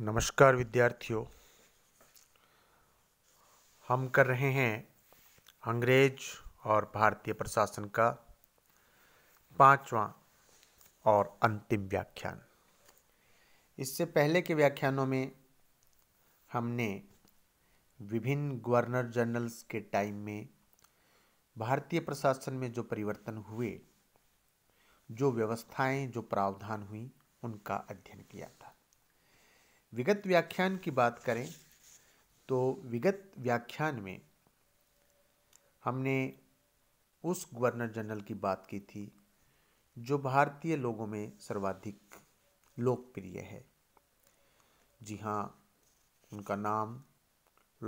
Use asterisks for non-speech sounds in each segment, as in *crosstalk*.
नमस्कार विद्यार्थियों हम कर रहे हैं अंग्रेज और भारतीय प्रशासन का पांचवा और अंतिम व्याख्यान इससे पहले के व्याख्यानों में हमने विभिन्न गवर्नर जनरल्स के टाइम में भारतीय प्रशासन में जो परिवर्तन हुए जो व्यवस्थाएं जो प्रावधान हुई उनका अध्ययन किया विगत व्याख्यान की बात करें तो विगत व्याख्यान में हमने उस गवर्नर जनरल की बात की थी जो भारतीय लोगों में सर्वाधिक लोकप्रिय है जी हाँ उनका नाम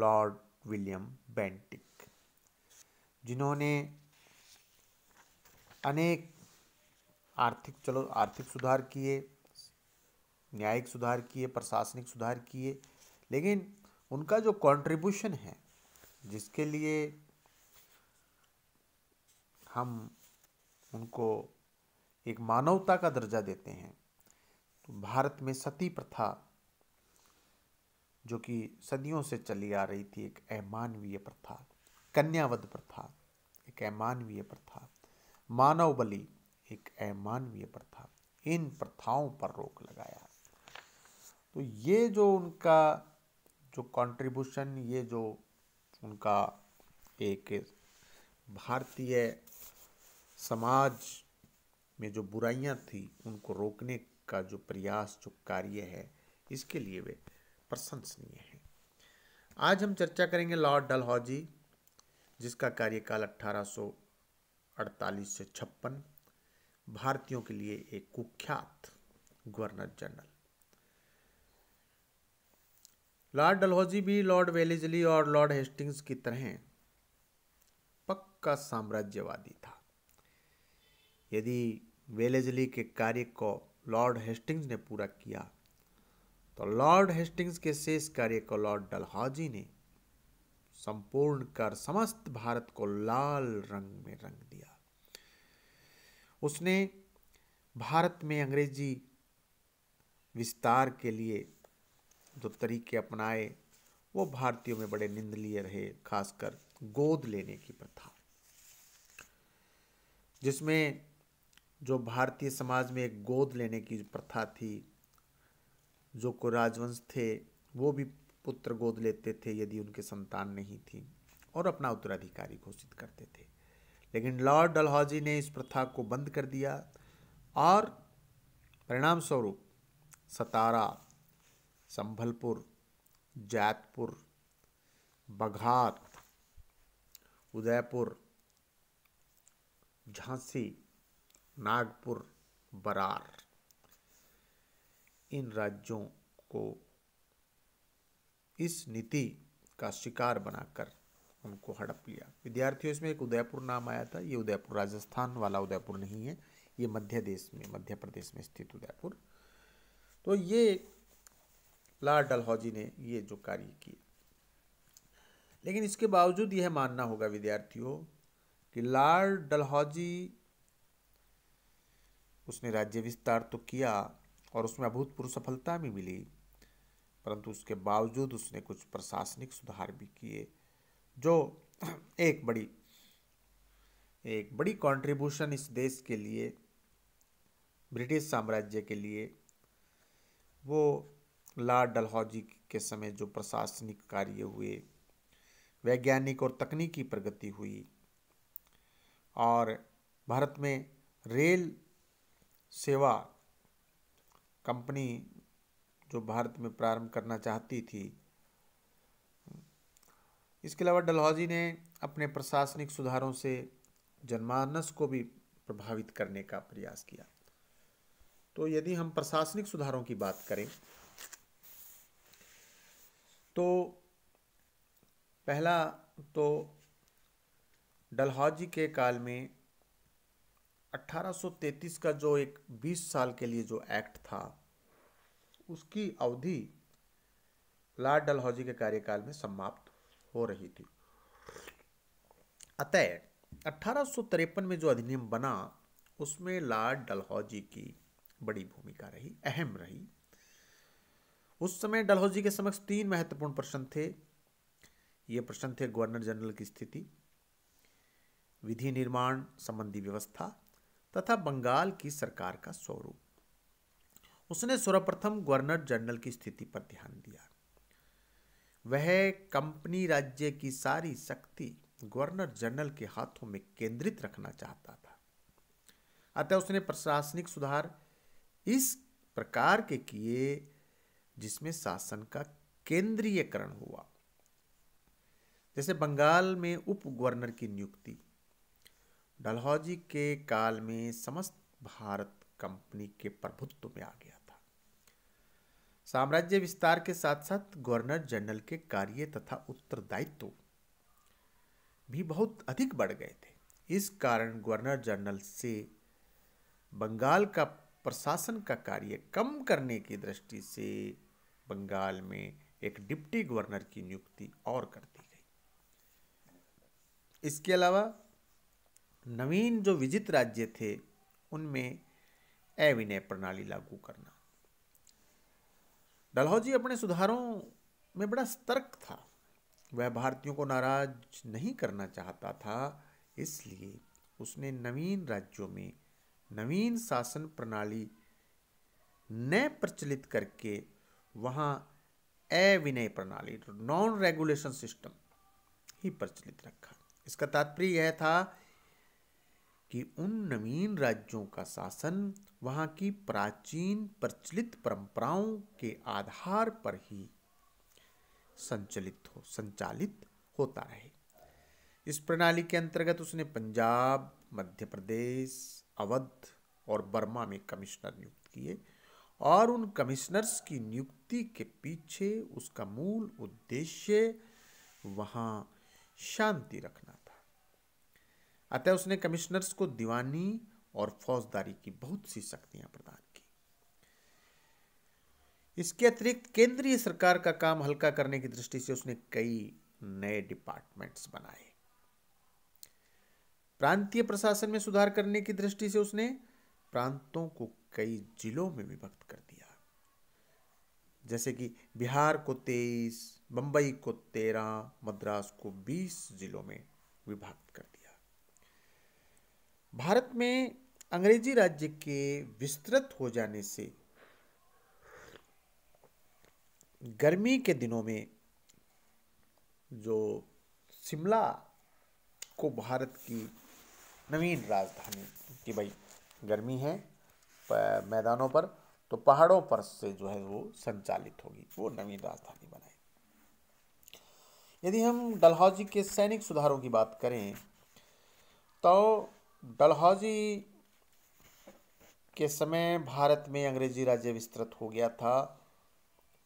लॉर्ड विलियम बेंटिक जिन्होंने अनेक आर्थिक चलो आर्थिक सुधार किए न्यायिक सुधार किए प्रशासनिक सुधार किए लेकिन उनका जो कंट्रीब्यूशन है जिसके लिए हम उनको एक मानवता का दर्जा देते हैं तो भारत में सती प्रथा जो कि सदियों से चली आ रही थी एक अमानवीय प्रथा कन्यावध प्रथा एक अमानवीय प्रथा मानव बलि एक अमानवीय प्रथा इन प्रथाओं पर रोक लगाया तो ये जो उनका जो कंट्रीब्यूशन ये जो उनका एक भारतीय समाज में जो बुराइयां थी उनको रोकने का जो प्रयास जो कार्य है इसके लिए वे प्रशंसनीय हैं आज हम चर्चा करेंगे लॉर्ड डलहौजी जिसका कार्यकाल 1848 से छप्पन भारतीयों के लिए एक कुख्यात गवर्नर जनरल लॉर्ड डलहौजी भी लॉर्ड वेलिजली और लॉर्ड हेस्टिंग्स की तरह पक्का साम्राज्यवादी था यदि वेलेजली के कार्य को लॉर्ड हेस्टिंग्स ने पूरा किया तो लॉर्ड हेस्टिंग्स के शेष कार्य को लॉर्ड डलहौजी ने संपूर्ण कर समस्त भारत को लाल रंग में रंग दिया उसने भारत में अंग्रेजी विस्तार के लिए जो तरीके अपनाए वो भारतीयों में बड़े निंदनीय रहे खासकर गोद लेने की प्रथा जिसमें जो भारतीय समाज में एक गोद लेने की प्रथा थी जो को राजवंश थे वो भी पुत्र गोद लेते थे यदि उनके संतान नहीं थी और अपना उत्तराधिकारी घोषित करते थे लेकिन लॉर्ड डलहौजी ने इस प्रथा को बंद कर दिया और परिणाम स्वरूप सतारा संभलपुर जैतपुर बघात उदयपुर झांसी नागपुर बरार इन राज्यों को इस नीति का शिकार बनाकर उनको हड़प लिया विद्यार्थियों इसमें एक उदयपुर नाम आया था ये उदयपुर राजस्थान वाला उदयपुर नहीं है ये मध्य देश में मध्य प्रदेश में स्थित उदयपुर तो ये लॉर्ड डलहौजी ने ये जो कार्य किए लेकिन इसके बावजूद यह मानना होगा विद्यार्थियों कि लॉर्ड डलहौजी उसने राज्य विस्तार तो किया और उसमें अभूतपूर्व सफलता भी मिली परंतु उसके बावजूद उसने कुछ प्रशासनिक सुधार भी किए जो *clears throat* एक बड़ी एक बड़ी कंट्रीब्यूशन इस देश के लिए ब्रिटिश साम्राज्य के लिए वो लॉर्ड डलहौजी के समय जो प्रशासनिक कार्य हुए वैज्ञानिक और तकनीकी प्रगति हुई और भारत में रेल सेवा कंपनी जो भारत में प्रारंभ करना चाहती थी इसके अलावा डलहौजी ने अपने प्रशासनिक सुधारों से जनमानस को भी प्रभावित करने का प्रयास किया तो यदि हम प्रशासनिक सुधारों की बात करें तो पहला तो डलहौजी के काल में 1833 का जो एक 20 साल के लिए जो एक्ट था उसकी अवधि लॉर्ड डलहौजी के कार्यकाल में समाप्त हो रही थी अतः अठारह में जो अधिनियम बना उसमें लॉर्ड डलहौजी की बड़ी भूमिका रही अहम रही उस समय डलहौजी के समक्ष तीन महत्वपूर्ण प्रश्न थे ये प्रश्न थे गवर्नर जनरल की स्थिति विधि निर्माण संबंधी व्यवस्था तथा बंगाल की सरकार का स्वरूप उसने सर्वप्रथम गवर्नर जनरल की स्थिति पर ध्यान दिया वह कंपनी राज्य की सारी शक्ति गवर्नर जनरल के हाथों में केंद्रित रखना चाहता था अतः उसने प्रशासनिक सुधार इस प्रकार के किए जिसमें शासन का केंद्रीयकरण हुआ जैसे बंगाल में उप गवर्नर की नियुक्ति डलहौजी के काल में समस्त भारत कंपनी के प्रभुत्व में आ गया था साम्राज्य विस्तार के साथ साथ गवर्नर जनरल के कार्य तथा उत्तरदायित्व भी बहुत अधिक बढ़ गए थे इस कारण गवर्नर जनरल से बंगाल का प्रशासन का कार्य कम करने की दृष्टि से बंगाल में एक डिप्टी गवर्नर की नियुक्ति और कर दी गई इसके अलावा नवीन जो विजित राज्य थे उनमें अविनय प्रणाली लागू करना डलहौजी अपने सुधारों में बड़ा सतर्क था वह भारतीयों को नाराज नहीं करना चाहता था इसलिए उसने नवीन राज्यों में नवीन शासन प्रणाली न प्रचलित करके वहाँ अविनय प्रणाली नॉन रेगुलेशन सिस्टम ही प्रचलित रखा इसका तात्पर्य यह था कि उन नवीन राज्यों का शासन वहाँ की प्राचीन प्रचलित परंपराओं के आधार पर ही संचलित हो संचालित होता रहे इस प्रणाली के अंतर्गत उसने पंजाब मध्य प्रदेश अवध और बर्मा में कमिश्नर नियुक्त किए और उन कमिश्नर्स की नियुक्ति के पीछे उसका मूल उद्देश्य वहां शांति रखना था अतः उसने कमिश्नर्स को दीवानी और फौजदारी की बहुत सी शक्तियां प्रदान की इसके अतिरिक्त केंद्रीय सरकार का काम हल्का करने की दृष्टि से उसने कई नए डिपार्टमेंट्स बनाए प्रांतीय प्रशासन में सुधार करने की दृष्टि से उसने प्रांतों को कई जिलों में विभक्त कर दिया जैसे कि बिहार को तेईस बंबई को तेरह मद्रास को बीस जिलों में विभक्त कर दिया भारत में अंग्रेजी राज्य के विस्तृत हो जाने से गर्मी के दिनों में जो शिमला को भारत की नवीन राजधानी की भाई गर्मी है मैदानों पर तो पहाड़ों पर से जो है वो संचालित होगी वो नवीन राजधानी बनाएगी यदि हम डलहौजी के सैनिक सुधारों की बात करें तो डलहौजी के समय भारत में अंग्रेजी राज्य विस्तृत हो गया था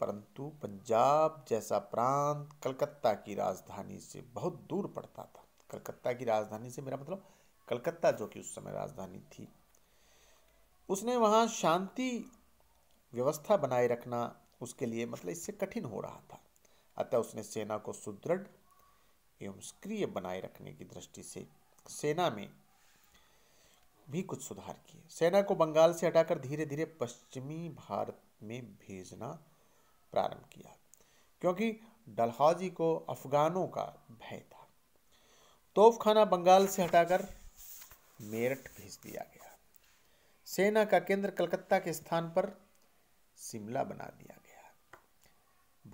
परंतु पंजाब जैसा प्रांत कलकत्ता की राजधानी से बहुत दूर पड़ता था कलकत्ता की राजधानी से मेरा मतलब कलकत्ता जो कि उस समय राजधानी थी उसने वहाँ शांति व्यवस्था बनाए रखना उसके लिए मतलब इससे कठिन हो रहा था अतः उसने सेना को सुदृढ़ एवं सक्रिय बनाए रखने की दृष्टि से सेना में भी कुछ सुधार किए सेना को बंगाल से हटाकर धीरे धीरे पश्चिमी भारत में भेजना प्रारंभ किया क्योंकि डलहौजी को अफगानों का भय था तोफखाना बंगाल से हटाकर मेरठ भेज दिया गया सेना का केंद्र कलकत्ता के स्थान पर शिमला बना दिया गया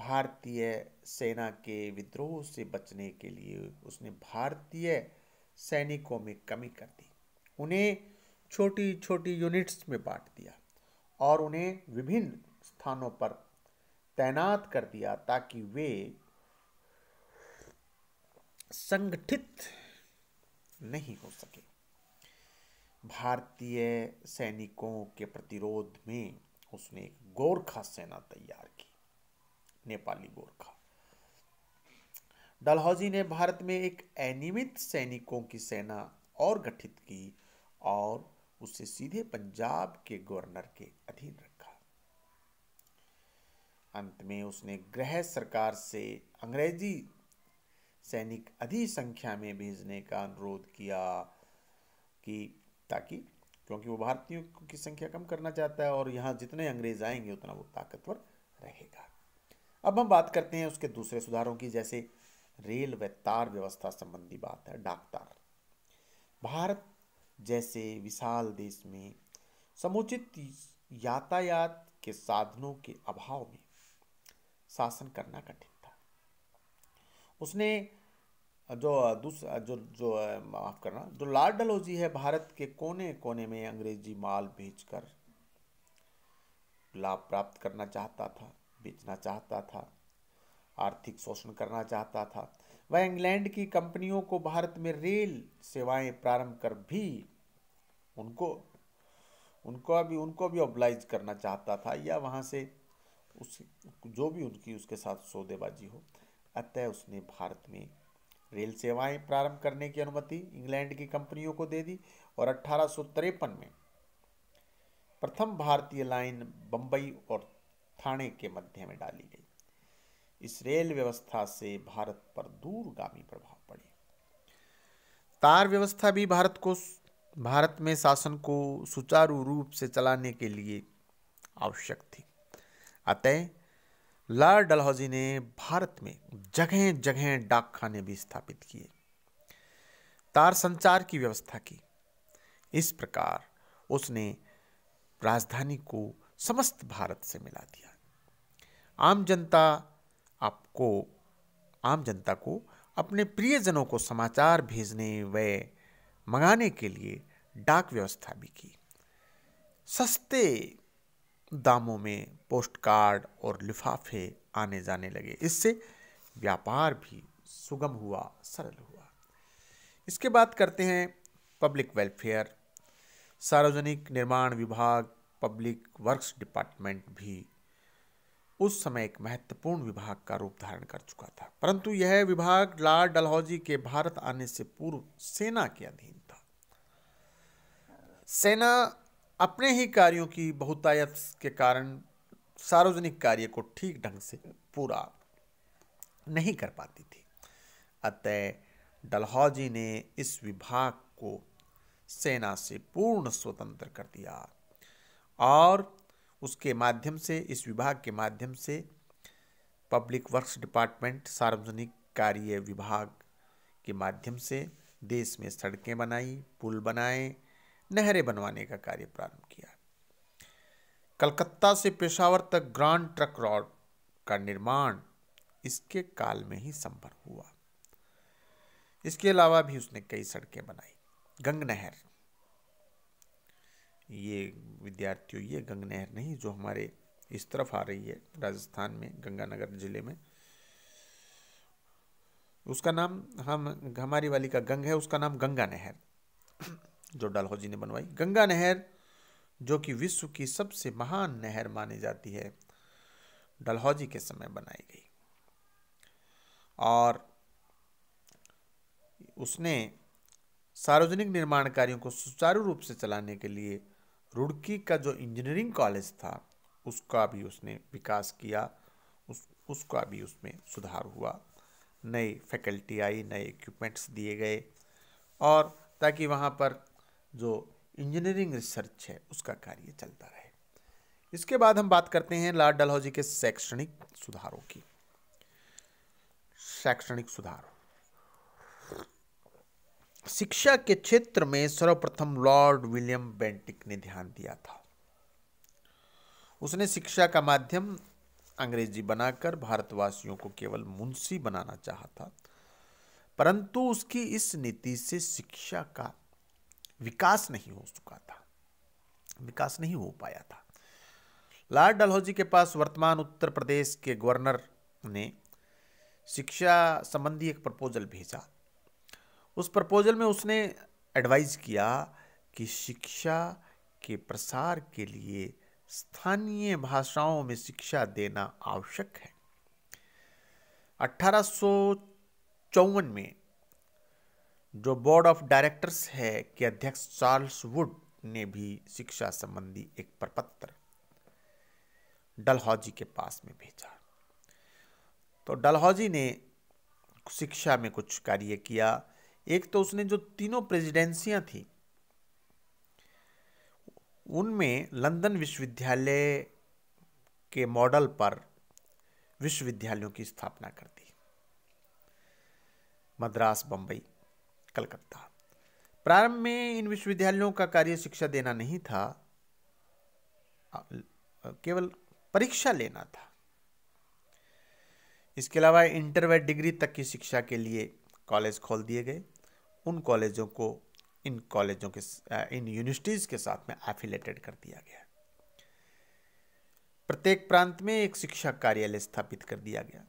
भारतीय सेना के विद्रोह से बचने के लिए उसने भारतीय सैनिकों में कमी कर दी उन्हें छोटी छोटी यूनिट्स में बांट दिया और उन्हें विभिन्न स्थानों पर तैनात कर दिया ताकि वे संगठित नहीं हो सके भारतीय सैनिकों के प्रतिरोध में उसने एक गोरखा सेना तैयार की नेपाली गोरखा डलहौजी ने भारत में एक अनियमित सैनिकों की सेना और गठित की और उसे सीधे पंजाब के गवर्नर के अधीन रखा अंत में उसने गृह सरकार से अंग्रेजी सैनिक अधिक संख्या में भेजने का अनुरोध किया कि ताकि क्योंकि वो भारतीयों की संख्या कम करना चाहता है और यहाँ जितने अंग्रेज आएंगे उतना वो ताकतवर रहेगा अब हम बात करते हैं उसके दूसरे सुधारों की जैसे रेल व तार व्यवस्था संबंधी बात है डाकतार भारत जैसे विशाल देश में समुचित यातायात के साधनों के अभाव में शासन करना कठिन था उसने जो दूसरा जो जो माफ़ करना जो लाल डलोजी है भारत के कोने कोने में अंग्रेजी माल कर लाभ प्राप्त करना चाहता था बेचना चाहता था आर्थिक शोषण करना चाहता था वह इंग्लैंड की कंपनियों को भारत में रेल सेवाएं प्रारंभ कर भी उनको उनको अभी उनको भी ऑब्लाइज करना चाहता था या वहाँ से उस जो भी उनकी उसके साथ सौदेबाजी हो अतः उसने भारत में रेल सेवाएं प्रारंभ करने की अनुमति इंग्लैंड की कंपनियों को दे दी और अठारह में प्रथम भारतीय लाइन बंबई और थाने के मध्य में डाली गई इस रेल व्यवस्था से भारत पर दूरगामी प्रभाव पड़े तार व्यवस्था भी भारत को भारत में शासन को सुचारू रूप से चलाने के लिए आवश्यक थी अतः लॉर्ड डलहौजी ने भारत में जगह जगह डाकखाने भी स्थापित किए तार संचार की व्यवस्था की इस प्रकार उसने राजधानी को समस्त भारत से मिला दिया आम जनता आपको आम जनता को अपने प्रियजनों को समाचार भेजने व मंगाने के लिए डाक व्यवस्था भी की सस्ते दामों में पोस्ट कार्ड और लिफाफे आने जाने लगे इससे व्यापार भी सुगम हुआ सरल हुआ इसके बाद करते हैं पब्लिक वेलफेयर सार्वजनिक निर्माण विभाग पब्लिक वर्क्स डिपार्टमेंट भी उस समय एक महत्वपूर्ण विभाग का रूप धारण कर चुका था परंतु यह विभाग लाल डलहौजी के भारत आने से पूर्व सेना के अधीन था सेना अपने ही कार्यों की बहुतायत के कारण सार्वजनिक कार्य को ठीक ढंग से पूरा नहीं कर पाती थी अतः डलहौजी ने इस विभाग को सेना से पूर्ण स्वतंत्र कर दिया और उसके माध्यम से इस विभाग के माध्यम से पब्लिक वर्क्स डिपार्टमेंट सार्वजनिक कार्य विभाग के माध्यम से देश में सड़कें बनाई पुल बनाए नहरें बनवाने का कार्य प्रारंभ किया कलकत्ता से पेशावर तक ग्रांड ट्रक रोड का निर्माण इसके काल में ही संपन्न हुआ इसके अलावा भी उसने कई सड़कें बनाई गंग नहर ये विद्यार्थियों ये गंग नहर नहीं जो हमारे इस तरफ आ रही है राजस्थान में गंगानगर जिले में उसका नाम हम हमारी वाली का गंग है उसका नाम गंगा नहर जो डालहौजी ने बनवाई गंगा नहर जो कि विश्व की सबसे महान नहर मानी जाती है डलहौजी के समय बनाई गई और उसने सार्वजनिक निर्माण कार्यों को सुचारू रूप से चलाने के लिए रुड़की का जो इंजीनियरिंग कॉलेज था उसका भी उसने विकास किया उस उसका भी उसमें सुधार हुआ नई फैकल्टी आई नए इक्विपमेंट्स दिए गए और ताकि वहाँ पर जो इंजीनियरिंग रिसर्च है उसका कार्य चलता रहे इसके बाद हम बात करते हैं लॉर्ड डलहौजी के शैक्षणिक सुधारों की शैक्षणिक सुधार शिक्षा के क्षेत्र में सर्वप्रथम लॉर्ड विलियम बेंटिक ने ध्यान दिया था उसने शिक्षा का माध्यम अंग्रेजी बनाकर भारतवासियों को केवल मुंशी बनाना चाहा था परंतु उसकी इस नीति से शिक्षा का विकास नहीं हो चुका था विकास नहीं हो पाया था लॉर्ड डलहौजी के पास वर्तमान उत्तर प्रदेश के गवर्नर ने शिक्षा संबंधी एक प्रपोजल भेजा उस प्रपोजल में उसने एडवाइज किया कि शिक्षा के प्रसार के लिए स्थानीय भाषाओं में शिक्षा देना आवश्यक है अठारह में जो बोर्ड ऑफ डायरेक्टर्स है के अध्यक्ष चार्ल्स वुड ने भी शिक्षा संबंधी एक प्रपत्र डलहौजी के पास में भेजा तो डलहौजी ने शिक्षा में कुछ कार्य किया एक तो उसने जो तीनों प्रेजिडेंसियां थी उनमें लंदन विश्वविद्यालय के मॉडल पर विश्वविद्यालयों की स्थापना कर दी मद्रास बंबई कलकत्ता प्रारंभ में इन विश्वविद्यालयों का कार्य शिक्षा देना नहीं था केवल परीक्षा लेना था इसके अलावा इंटरवेट डिग्री तक की शिक्षा के लिए कॉलेज खोल दिए गए उन कॉलेजों को इन कॉलेजों के इन यूनिवर्सिटीज़ के साथ में एफिलेटेड कर दिया गया प्रत्येक प्रांत में एक शिक्षा कार्यालय स्थापित कर दिया गया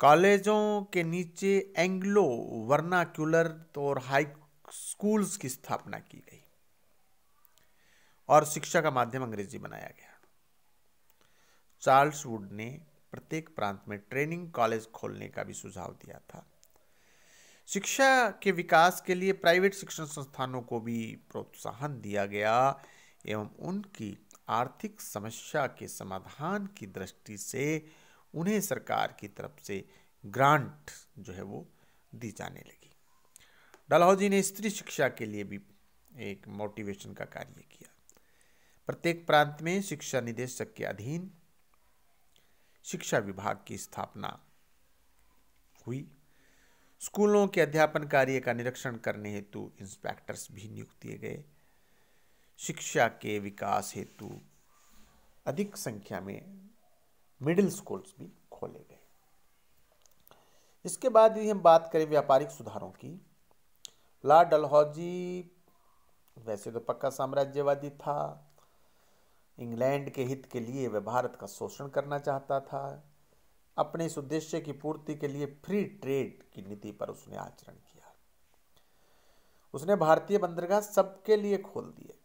कॉलेजों के नीचे एंग्लो वर्नाक्यूलर और हाई स्कूल्स की स्थापना की गई और शिक्षा का माध्यम अंग्रेजी बनाया गया चार्ल्स वुड ने प्रत्येक प्रांत में ट्रेनिंग कॉलेज खोलने का भी सुझाव दिया था शिक्षा के विकास के लिए प्राइवेट शिक्षण संस्थानों को भी प्रोत्साहन दिया गया एवं उनकी आर्थिक समस्या के समाधान की दृष्टि से उन्हें सरकार की तरफ से ग्रांट जो है वो दी जाने लगी डलहौजी ने स्त्री शिक्षा के लिए भी एक मोटिवेशन का कार्य किया प्रत्येक प्रांत में शिक्षा निदेशक के अधीन शिक्षा विभाग की स्थापना हुई स्कूलों के अध्यापन कार्य का निरीक्षण करने हेतु इंस्पेक्टर्स भी नियुक्त किए गए शिक्षा के विकास हेतु अधिक संख्या में मिडिल स्कूल्स भी खोले गए इसके बाद यदि हम बात करें व्यापारिक सुधारों की लॉर्ड डलहौजी वैसे तो पक्का साम्राज्यवादी था इंग्लैंड के हित के लिए वह भारत का शोषण करना चाहता था अपने इस उद्देश्य की पूर्ति के लिए फ्री ट्रेड की नीति पर उसने आचरण किया उसने भारतीय बंदरगाह सबके लिए खोल दिए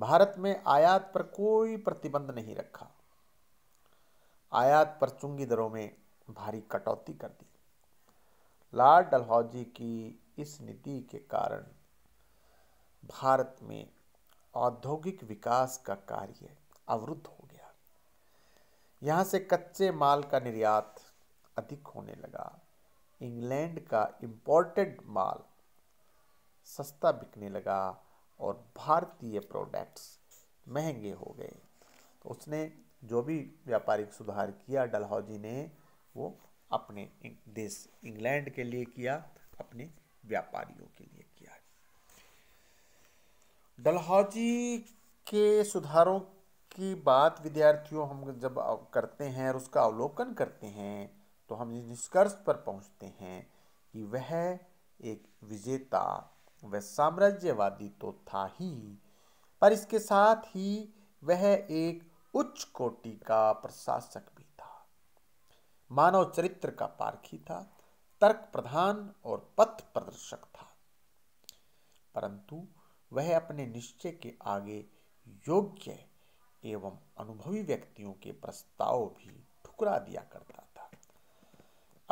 भारत में आयात पर कोई प्रतिबंध नहीं रखा आयात पर चुंगी दरों में भारी कटौती कर दी लाल डलहौजी की इस नीति के कारण भारत में औद्योगिक विकास का कार्य अवरुद्ध हो गया यहाँ से कच्चे माल का निर्यात अधिक होने लगा इंग्लैंड का इम्पोर्टेड माल सस्ता बिकने लगा और भारतीय प्रोडक्ट्स महंगे हो गए तो उसने जो भी व्यापारिक सुधार किया डलहौजी ने वो अपने देश इंग्लैंड के लिए किया अपने व्यापारियों के लिए किया डलहौजी के सुधारों की बात विद्यार्थियों हम जब करते हैं और उसका अवलोकन करते हैं तो हम इस निष्कर्ष पर पहुंचते हैं कि वह एक विजेता वह साम्राज्यवादी तो था ही पर इसके साथ ही वह एक उच्च कोटि का प्रशासक भी था मानव चरित्र का पारखी था तर्क प्रधान और पथ प्रदर्शक था परंतु वह अपने निश्चय के आगे योग्य एवं अनुभवी व्यक्तियों के प्रस्ताव भी ठुकरा दिया करता था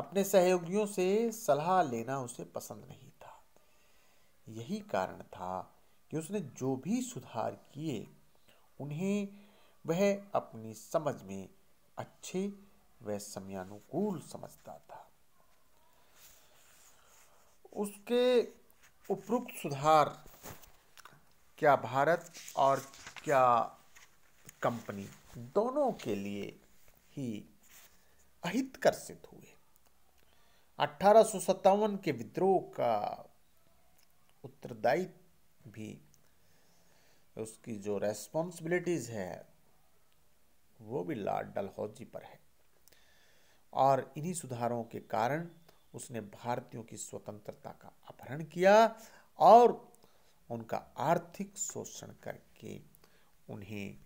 अपने सहयोगियों से सलाह लेना उसे पसंद नहीं था यही कारण था कि उसने जो भी सुधार किए उन्हें वह अपनी समझ में अच्छे व समयानुकूल समझता था उसके उपरुक्त सुधार क्या भारत और क्या कंपनी दोनों के लिए ही अहित सिद्ध हुए अठारह के विद्रोह का उत्तरदायित्व भी उसकी जो रेस्पॉन्सिबिलिटीज़ है वो भी लॉर्ड डलहौजी पर है और इन्हीं सुधारों के कारण उसने भारतीयों की स्वतंत्रता का अपहरण किया और उनका आर्थिक शोषण करके उन्हें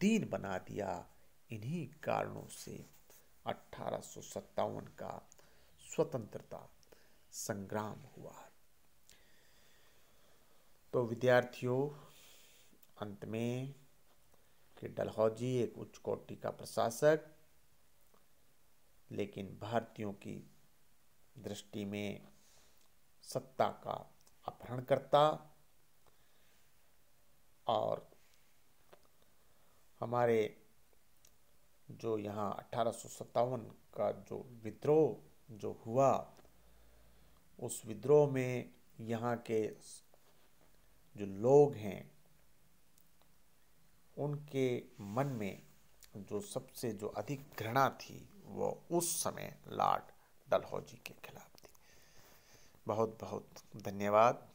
दीन बना दिया इन्हीं कारणों से अठारह का स्वतंत्रता संग्राम हुआ तो विद्यार्थियों अंत में कि डलहौजी एक उच्च कोटि का प्रशासक लेकिन भारतीयों की दृष्टि में सत्ता का अपहरण करता और हमारे जो यहाँ अठारह का जो विद्रोह जो हुआ उस विद्रोह में यहाँ के जो लोग हैं उनके मन में जो सबसे जो अधिक घृणा थी वो उस समय लॉर्ड डलहौजी के खिलाफ थी बहुत बहुत धन्यवाद